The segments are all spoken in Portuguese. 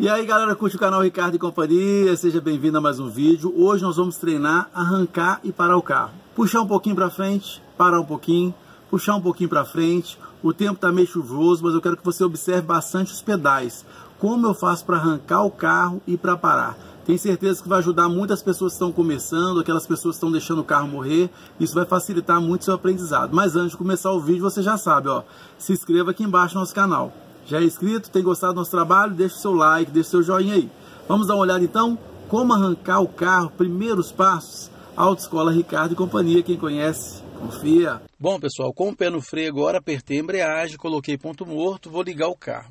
E aí galera, curte o canal Ricardo e Companhia, seja bem-vindo a mais um vídeo. Hoje nós vamos treinar arrancar e parar o carro. Puxar um pouquinho para frente, parar um pouquinho, puxar um pouquinho para frente. O tempo está meio chuvoso, mas eu quero que você observe bastante os pedais. Como eu faço para arrancar o carro e para parar. Tenho certeza que vai ajudar muitas pessoas que estão começando, aquelas pessoas que estão deixando o carro morrer. Isso vai facilitar muito seu aprendizado. Mas antes de começar o vídeo, você já sabe, ó, se inscreva aqui embaixo no nosso canal já é inscrito? Tem gostado do nosso trabalho? Deixa o seu like, deixa o seu joinha aí. Vamos dar uma olhada então como arrancar o carro, primeiros passos, Autoescola Ricardo e Companhia, quem conhece, confia. Bom pessoal, com o pé no freio agora, apertei a embreagem, coloquei ponto morto, vou ligar o carro.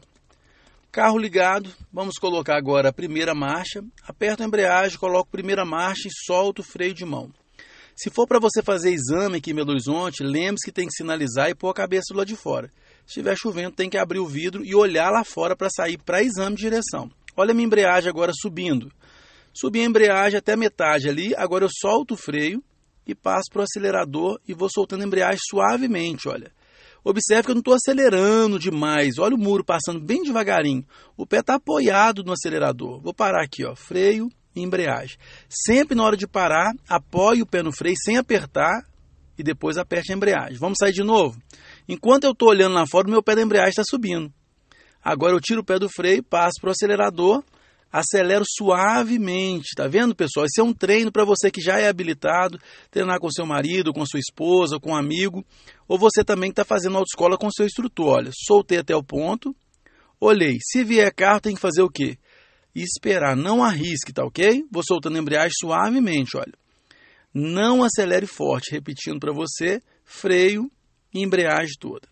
Carro ligado, vamos colocar agora a primeira marcha, aperto a embreagem, coloco a primeira marcha e solto o freio de mão. Se for para você fazer exame aqui em Belo Horizonte, lembre-se que tem que sinalizar e pôr a cabeça do lado de fora. Se estiver chovendo, tem que abrir o vidro e olhar lá fora para sair para exame de direção. Olha a minha embreagem agora subindo. Subi a embreagem até a metade ali, agora eu solto o freio e passo para o acelerador e vou soltando a embreagem suavemente, olha. Observe que eu não estou acelerando demais. Olha o muro passando bem devagarinho. O pé está apoiado no acelerador. Vou parar aqui, ó. Freio, embreagem. Sempre na hora de parar, apoie o pé no freio sem apertar e depois aperte a embreagem. Vamos sair de novo? Enquanto eu estou olhando lá fora, o meu pé da embreagem está subindo. Agora eu tiro o pé do freio, passo para o acelerador, acelero suavemente, tá vendo, pessoal? Esse é um treino para você que já é habilitado, treinar com seu marido, com sua esposa, com um amigo, ou você também que está fazendo autoescola com seu instrutor. Olha, soltei até o ponto, olhei. Se vier carro, tem que fazer o quê? e esperar. Não arrisque, tá ok? Vou soltando a embreagem suavemente, olha. Não acelere forte, repetindo para você, freio e embreagem toda.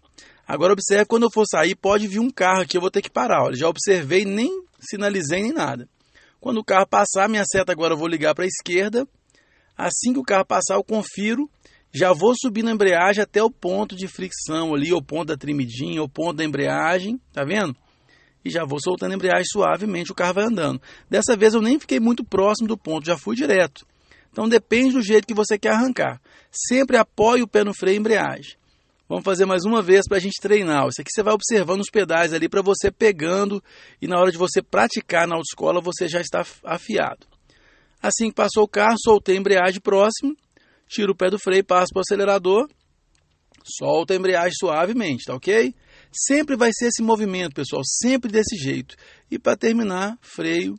Agora observe, quando eu for sair, pode vir um carro aqui, eu vou ter que parar. Olha, já observei, nem sinalizei nem nada. Quando o carro passar, minha seta agora eu vou ligar para a esquerda. Assim que o carro passar, eu confiro já vou subir na embreagem até o ponto de fricção ali, ou ponto da trimidinha, ou ponto da embreagem, tá vendo? e já vou soltando a embreagem suavemente, o carro vai andando. Dessa vez eu nem fiquei muito próximo do ponto, já fui direto. Então depende do jeito que você quer arrancar. Sempre apoie o pé no freio e embreagem. Vamos fazer mais uma vez para a gente treinar. Isso aqui você vai observando os pedais ali para você pegando e na hora de você praticar na autoescola você já está afiado. Assim que passou o carro, soltei a embreagem próximo, tiro o pé do freio, passo para o acelerador, solta a embreagem suavemente, tá ok? Sempre vai ser esse movimento, pessoal, sempre desse jeito. E para terminar, freio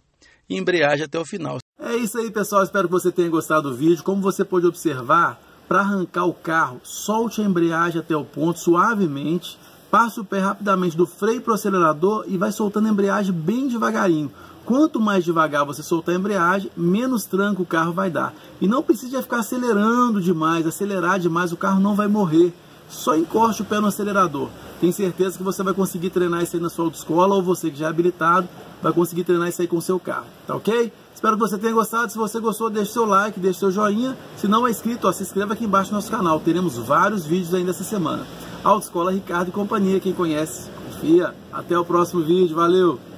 e embreagem até o final. É isso aí, pessoal. Espero que você tenha gostado do vídeo. Como você pode observar, para arrancar o carro, solte a embreagem até o ponto suavemente, passe o pé rapidamente do freio para o acelerador e vai soltando a embreagem bem devagarinho. Quanto mais devagar você soltar a embreagem, menos tranco o carro vai dar. E não precisa ficar acelerando demais, acelerar demais, o carro não vai morrer. Só encoste o pé no acelerador. Tenho certeza que você vai conseguir treinar isso aí na sua autoescola ou você que já é habilitado vai conseguir treinar isso aí com o seu carro, tá ok? Espero que você tenha gostado. Se você gostou, deixe seu like, deixe seu joinha. Se não é inscrito, ó, se inscreva aqui embaixo no nosso canal. Teremos vários vídeos ainda essa semana. Autoescola Ricardo e Companhia, quem conhece, confia. Até o próximo vídeo, valeu!